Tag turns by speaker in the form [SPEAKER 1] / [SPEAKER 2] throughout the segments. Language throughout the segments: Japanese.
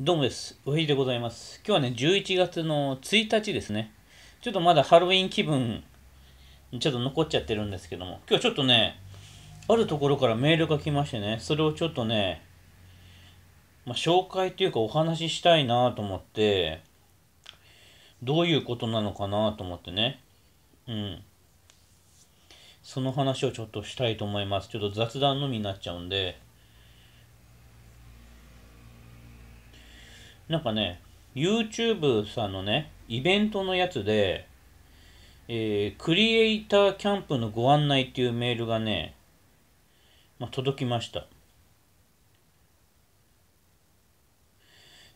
[SPEAKER 1] どうもです。おひでございます。今日はね、11月の1日ですね。ちょっとまだハロウィン気分、ちょっと残っちゃってるんですけども、今日ちょっとね、あるところからメールが来ましてね、それをちょっとね、まあ、紹介というかお話ししたいなと思って、どういうことなのかなと思ってね、うん。その話をちょっとしたいと思います。ちょっと雑談のみになっちゃうんで、なんかね、YouTube さんのね、イベントのやつで、えー、クリエイターキャンプのご案内っていうメールがね、まあ、届きました。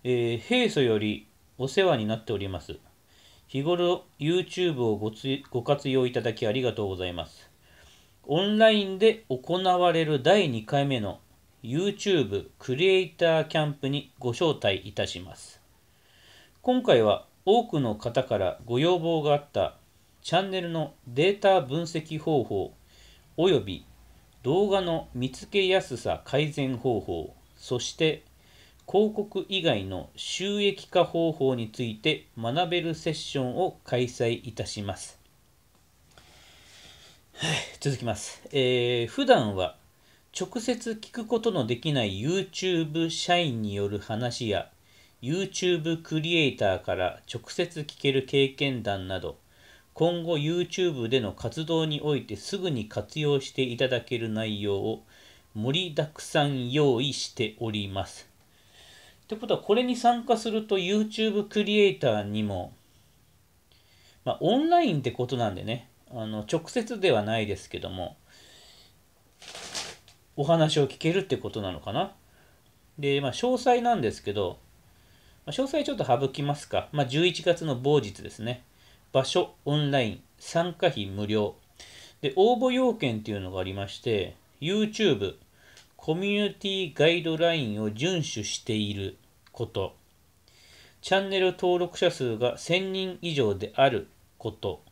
[SPEAKER 1] えー、平素よりお世話になっております。日頃 YouTube をごつご活用いただきありがとうございます。オンラインで行われる第2回目の YouTube クリエイターキャンプにご招待いたします。今回は多くの方からご要望があったチャンネルのデータ分析方法及び動画の見つけやすさ改善方法そして広告以外の収益化方法について学べるセッションを開催いたします。続きます。えー、普段は直接聞くことのできない YouTube 社員による話や YouTube クリエイターから直接聞ける経験談など今後 YouTube での活動においてすぐに活用していただける内容を盛りだくさん用意しております。ってことはこれに参加すると YouTube クリエイターにも、まあ、オンラインってことなんでねあの直接ではないですけどもお話を聞けるってことなのかな。で、まあ、詳細なんですけど、まあ、詳細ちょっと省きますか。まあ、11月の某日ですね。場所、オンライン、参加費無料。で、応募要件っていうのがありまして、YouTube、コミュニティガイドラインを遵守していること、チャンネル登録者数が1000人以上であること、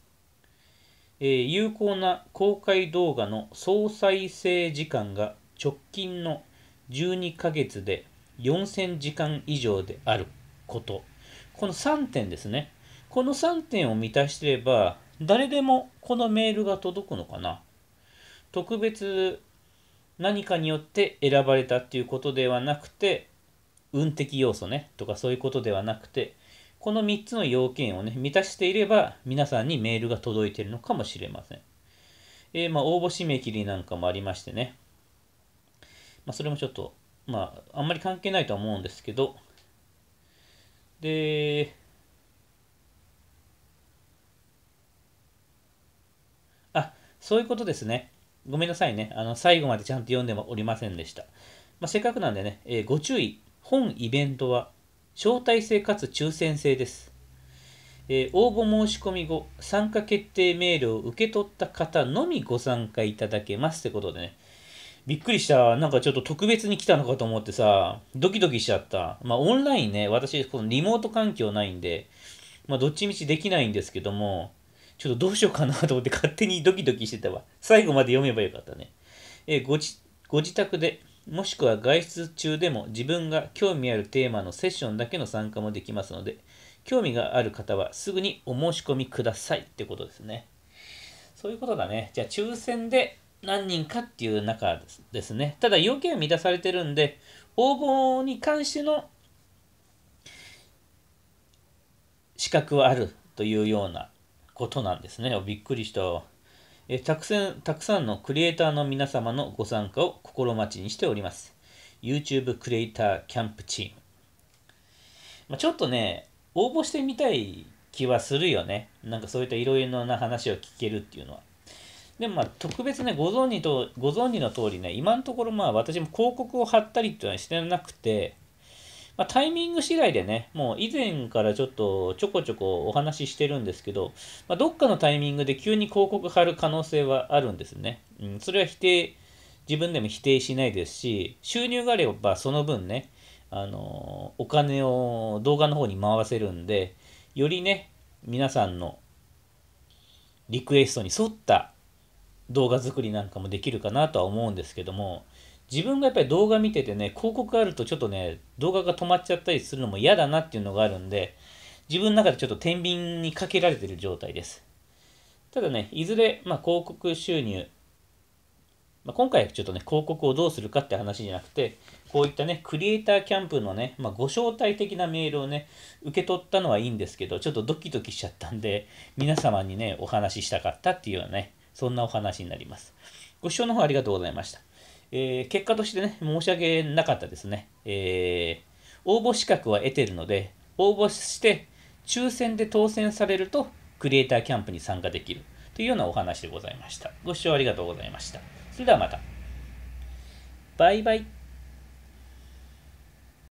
[SPEAKER 1] えー、有効な公開動画の総再生時間が直近の12ヶ月で4000時間以上であること。この3点ですね。この3点を満たしてれば、誰でもこのメールが届くのかな。特別何かによって選ばれたっていうことではなくて、運的要素ね、とかそういうことではなくて、この3つの要件をね、満たしていれば、皆さんにメールが届いているのかもしれません。えー、まあ、応募締め切りなんかもありましてね、まあ、それもちょっと、まあ、あんまり関係ないとは思うんですけど、で、あ、そういうことですね。ごめんなさいね。あの、最後までちゃんと読んでもおりませんでした。まあ、せっかくなんでね、えー、ご注意。本イベントは、招待制かつ抽選制です。えー、応募申し込み後、参加決定メールを受け取った方のみご参加いただけますってことでね、びっくりした。なんかちょっと特別に来たのかと思ってさ、ドキドキしちゃった。まあオンラインね、私、このリモート環境ないんで、まあどっちみちできないんですけども、ちょっとどうしようかなと思って勝手にドキドキしてたわ。最後まで読めばよかったね。えごじ、ご自宅で、もしくは外出中でも自分が興味あるテーマのセッションだけの参加もできますので、興味がある方はすぐにお申し込みくださいってことですね。そういうことだね。じゃあ抽選で何人かっていう中ですですね。ただ要件は満たされてるんで、応募に関しての資格はあるというようなことなんですね。びっくりした。えたくさんたくさんのクリエイターの皆様のご参加を心待ちにしております。YouTube クリエイターキャンプチーム。まあ、ちょっとね、応募してみたい気はするよね。なんかそういったいろいろな話を聞けるっていうのは。でもまあ特別ねご存知とご存知の通りね今のところまあ私も広告を貼ったりっていうのはしてなくて、まあ、タイミング次第でねもう以前からちょっとちょこちょこお話ししてるんですけど、まあ、どっかのタイミングで急に広告貼る可能性はあるんですね、うん、それは否定自分でも否定しないですし収入があればその分ねあのお金を動画の方に回せるんでよりね皆さんのリクエストに沿った動画作りなんかもできるかなとは思うんですけども自分がやっぱり動画見ててね広告があるとちょっとね動画が止まっちゃったりするのも嫌だなっていうのがあるんで自分の中でちょっと天秤にかけられてる状態ですただねいずれ、まあ、広告収入、まあ、今回ちょっとね広告をどうするかって話じゃなくてこういったねクリエイターキャンプのね、まあ、ご招待的なメールをね受け取ったのはいいんですけどちょっとドキドキしちゃったんで皆様にねお話ししたかったっていうようなねそんなお話になります。ご視聴の方ありがとうございました。えー、結果としてね、申し訳なかったですね。えー、応募資格は得てるので、応募して、抽選で当選されると、クリエイターキャンプに参加できるというようなお話でございました。ご視聴ありがとうございました。それではまた。バイバイ。